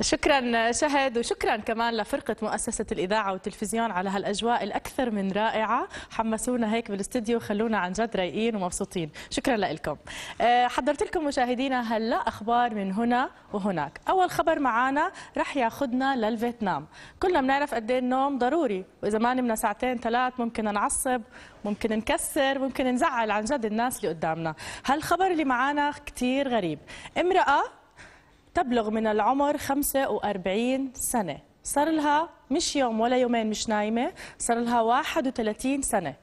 شكرا شهد وشكرا كمان لفرقة مؤسسة الإذاعة والتلفزيون على هالأجواء الأكثر من رائعة حمسونا هيك بالاستديو وخلونا عن جد رايقين ومبسوطين شكرا لكم آه، حضرت لكم مشاهدينا هلا أخبار من هنا وهناك أول خبر معنا رح ياخذنا للفيتنام كلنا بنعرف قد إيه النوم ضروري وإذا ما نمنا ساعتين ثلاث ممكن نعصب ممكن نكسر ممكن نزعل عن جد الناس اللي قدامنا هالخبر اللي معنا كتير غريب امرأة تبلغ من العمر 45 سنة صار لها مش يوم ولا يومين مش نايمة صار لها 31 سنة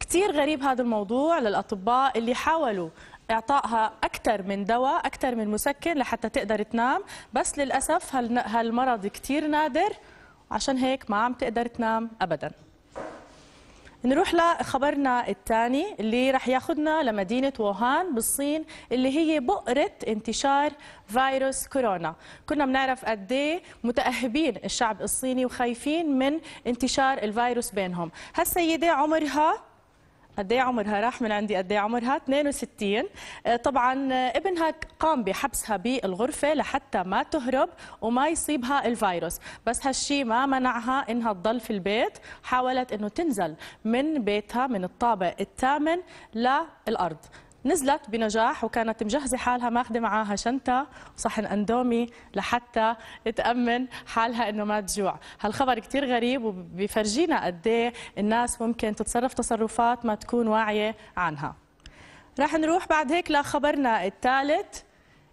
كتير غريب هذا الموضوع للأطباء اللي حاولوا إعطائها أكثر من دواء أكثر من مسكن لحتى تقدر تنام بس للأسف هالمرض كتير نادر عشان هيك ما عم تقدر تنام أبداً نروح لخبرنا الثاني اللي راح ياخذنا لمدينه ووهان بالصين اللي هي بؤره انتشار فيروس كورونا كنا بنعرف قد إيه متاهبين الشعب الصيني وخايفين من انتشار الفيروس بينهم هالسيده عمرها قد ايه عمرها راح من عندي قد ايه عمرها 62 آه، طبعا آه، ابنها قام بحبسها بالغرفه لحتى ما تهرب وما يصيبها الفيروس بس هالشيء ما منعها انها تضل في البيت حاولت انه تنزل من بيتها من الطابق الثامن للارض نزلت بنجاح وكانت مجهزة حالها ماخذة معاها شنطة وصحن أندومي لحتى تأمن حالها إنه ما تجوع هالخبر كثير غريب وبيفرجينا قد إيه الناس ممكن تتصرف تصرفات ما تكون واعية عنها راح نروح بعد هيك لخبرنا الثالث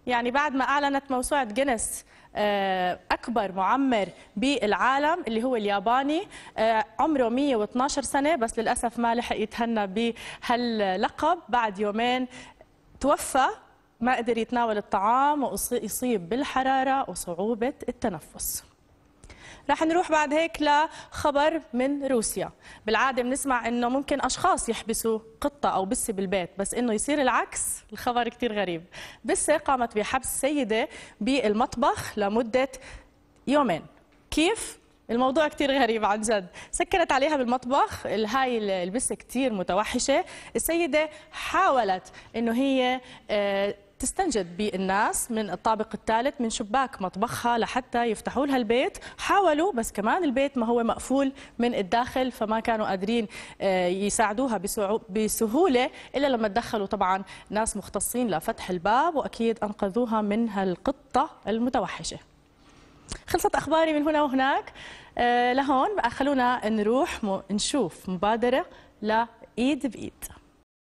يعني بعد ما أعلنت موسوعة جينيس آه، اكبر معمر بالعالم اللي هو الياباني آه، عمره 112 سنه بس للاسف ما لحق يتهنى بهاللقب بعد يومين توفى ما قدر يتناول الطعام ويصيب بالحراره وصعوبه التنفس رح نروح بعد هيك لخبر من روسيا بالعاده بنسمع انه ممكن اشخاص يحبسوا قطه او بسه بالبيت بس انه يصير العكس الخبر كثير غريب بسه قامت بحبس سيده بالمطبخ لمده يومين كيف الموضوع كتير غريب عن جد سكرت عليها بالمطبخ هاي البسة كتير متوحشة السيدة حاولت انه هي آه، تستنجد بالناس من الطابق الثالث من شباك مطبخها لحتى يفتحوا لها البيت حاولوا بس كمان البيت ما هو مقفول من الداخل فما كانوا قادرين آه، يساعدوها بسهولة إلا لما تدخلوا طبعا ناس مختصين لفتح الباب وأكيد أنقذوها من هالقطة المتوحشة خلصت أخباري من هنا وهناك آه، لهون بقى خلونا نروح نشوف مبادرة لإيد بإيد